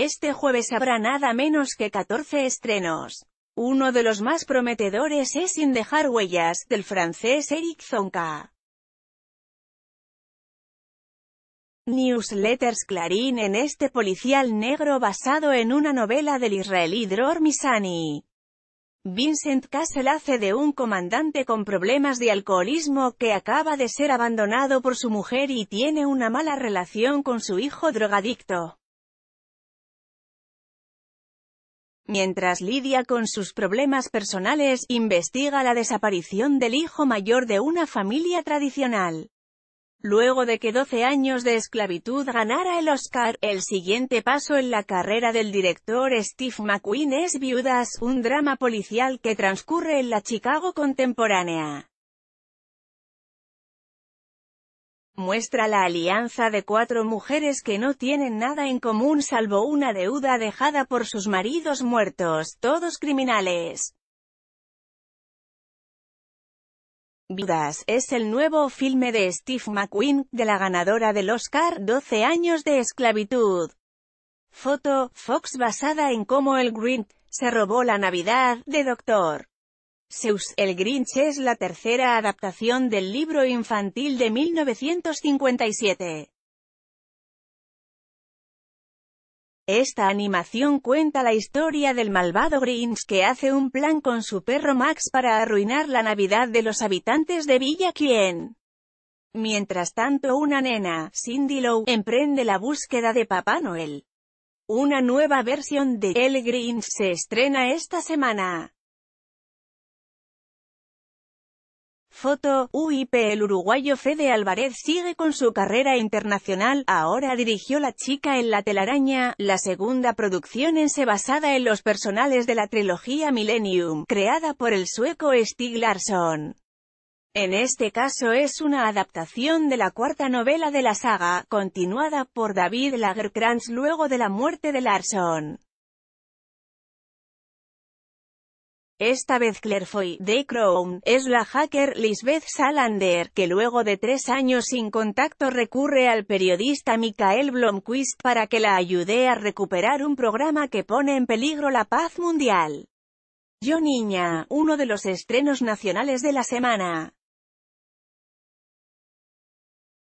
Este jueves habrá nada menos que 14 estrenos. Uno de los más prometedores es Sin dejar huellas, del francés Eric Zonka. Newsletters Clarín en este policial negro basado en una novela del israelí Dror Misani. Vincent Castle hace de un comandante con problemas de alcoholismo que acaba de ser abandonado por su mujer y tiene una mala relación con su hijo drogadicto. Mientras lidia con sus problemas personales, investiga la desaparición del hijo mayor de una familia tradicional. Luego de que 12 años de esclavitud ganara el Oscar, el siguiente paso en la carrera del director Steve McQueen es Viudas, un drama policial que transcurre en la Chicago contemporánea. muestra la alianza de cuatro mujeres que no tienen nada en común salvo una deuda dejada por sus maridos muertos, todos criminales. Vidas es el nuevo filme de Steve McQueen, de la ganadora del Oscar 12 años de esclavitud. Foto, Fox basada en cómo el Green se robó la Navidad, de Doctor. Seus el Grinch es la tercera adaptación del libro infantil de 1957. Esta animación cuenta la historia del malvado Grinch que hace un plan con su perro Max para arruinar la Navidad de los habitantes de Villa Quien. Mientras tanto una nena, Cindy Lou, emprende la búsqueda de Papá Noel. Una nueva versión de El Grinch se estrena esta semana. Foto, UIP El uruguayo Fede Álvarez sigue con su carrera internacional, ahora dirigió La chica en la telaraña, la segunda producción en se basada en los personales de la trilogía Millennium, creada por el sueco Stig Larsson. En este caso es una adaptación de la cuarta novela de la saga, continuada por David Lagerkrantz luego de la muerte de Larsson. Esta vez Clairefoy de Crown, es la hacker Lisbeth Salander, que luego de tres años sin contacto recurre al periodista Michael Blomquist para que la ayude a recuperar un programa que pone en peligro la paz mundial. Yo Niña, uno de los estrenos nacionales de la semana.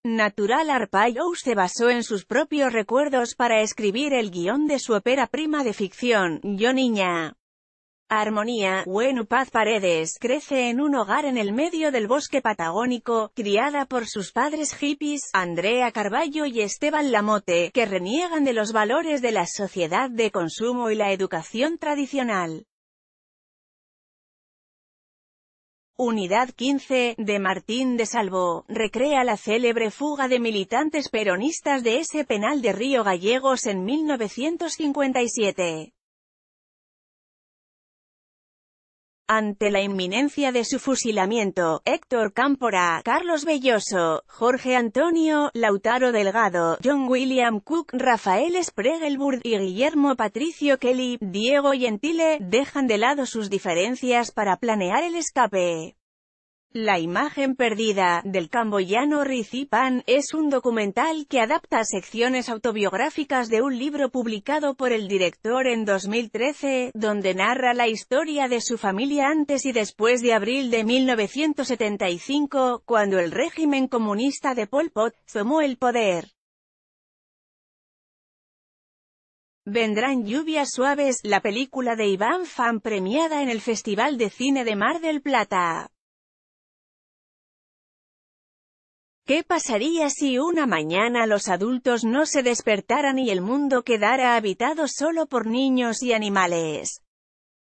Natural Arpaio se basó en sus propios recuerdos para escribir el guión de su ópera prima de ficción, Yo Niña. Armonía, Bueno, Paz Paredes, crece en un hogar en el medio del bosque patagónico, criada por sus padres hippies, Andrea Carballo y Esteban Lamote, que reniegan de los valores de la sociedad de consumo y la educación tradicional. Unidad 15, de Martín de Salvo, recrea la célebre fuga de militantes peronistas de ese penal de Río Gallegos en 1957. Ante la inminencia de su fusilamiento, Héctor Cámpora, Carlos Belloso, Jorge Antonio, Lautaro Delgado, John William Cook, Rafael Spregelburg y Guillermo Patricio Kelly, Diego Gentile, dejan de lado sus diferencias para planear el escape. La imagen perdida, del camboyano Rizipan, es un documental que adapta secciones autobiográficas de un libro publicado por el director en 2013, donde narra la historia de su familia antes y después de abril de 1975, cuando el régimen comunista de Pol Pot, tomó el poder. Vendrán lluvias suaves, la película de Iván Fan premiada en el Festival de Cine de Mar del Plata. ¿Qué pasaría si una mañana los adultos no se despertaran y el mundo quedara habitado solo por niños y animales?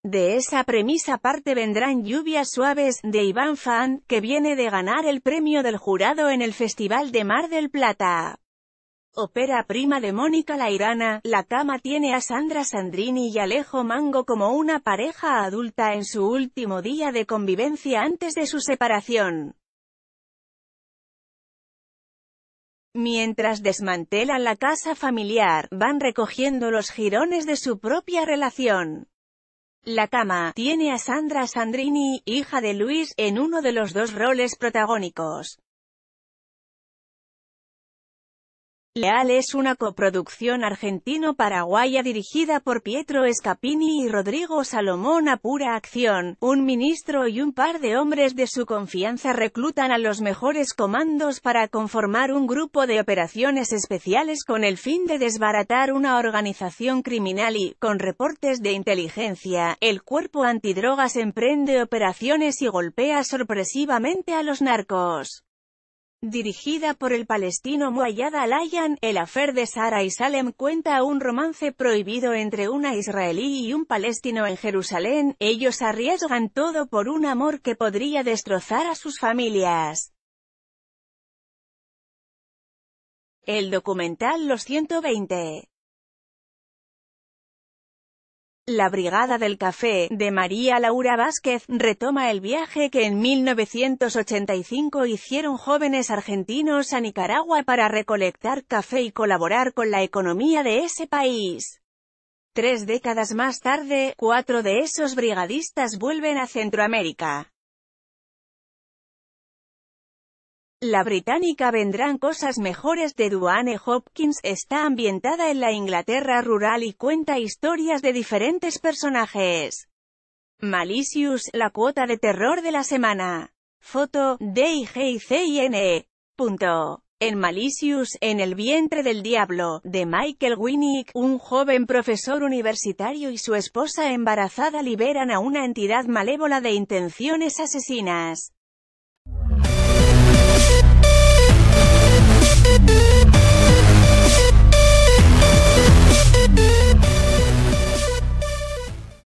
De esa premisa parte vendrán Lluvias Suaves, de Iván Fan, que viene de ganar el premio del jurado en el Festival de Mar del Plata. Opera prima de Mónica Lairana, La Cama tiene a Sandra Sandrini y Alejo Mango como una pareja adulta en su último día de convivencia antes de su separación. Mientras desmantelan la casa familiar, van recogiendo los jirones de su propia relación. La cama tiene a Sandra Sandrini, hija de Luis, en uno de los dos roles protagónicos. Leal es una coproducción argentino-paraguaya dirigida por Pietro Scapini y Rodrigo Salomón a pura acción. Un ministro y un par de hombres de su confianza reclutan a los mejores comandos para conformar un grupo de operaciones especiales con el fin de desbaratar una organización criminal y, con reportes de inteligencia, el cuerpo antidrogas emprende operaciones y golpea sorpresivamente a los narcos. Dirigida por el palestino Muayyad Alayan, el afer de Sara y Salem cuenta un romance prohibido entre una israelí y un palestino en Jerusalén, ellos arriesgan todo por un amor que podría destrozar a sus familias. El documental Los 120 la Brigada del Café, de María Laura Vázquez, retoma el viaje que en 1985 hicieron jóvenes argentinos a Nicaragua para recolectar café y colaborar con la economía de ese país. Tres décadas más tarde, cuatro de esos brigadistas vuelven a Centroamérica. La británica Vendrán cosas mejores de Duane Hopkins está ambientada en la Inglaterra rural y cuenta historias de diferentes personajes. Malicious, la cuota de terror de la semana. Foto, de. En Malicious, en el vientre del diablo, de Michael Winnick, un joven profesor universitario y su esposa embarazada liberan a una entidad malévola de intenciones asesinas.